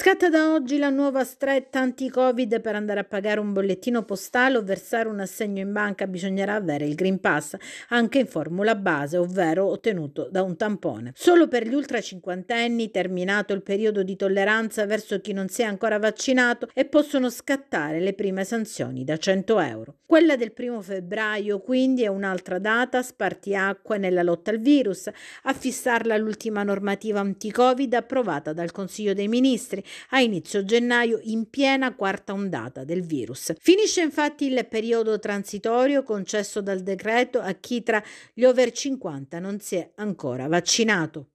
Scatta da oggi la nuova stretta anti-Covid per andare a pagare un bollettino postale o versare un assegno in banca bisognerà avere il Green Pass anche in formula base, ovvero ottenuto da un tampone. Solo per gli ultra cinquantenni, terminato il periodo di tolleranza verso chi non si è ancora vaccinato e possono scattare le prime sanzioni da 100 euro. Quella del primo febbraio quindi è un'altra data spartiacque nella lotta al virus, a fissarla l'ultima normativa anti-Covid approvata dal Consiglio dei Ministri a inizio gennaio in piena quarta ondata del virus. Finisce infatti il periodo transitorio concesso dal decreto a chi tra gli over 50 non si è ancora vaccinato.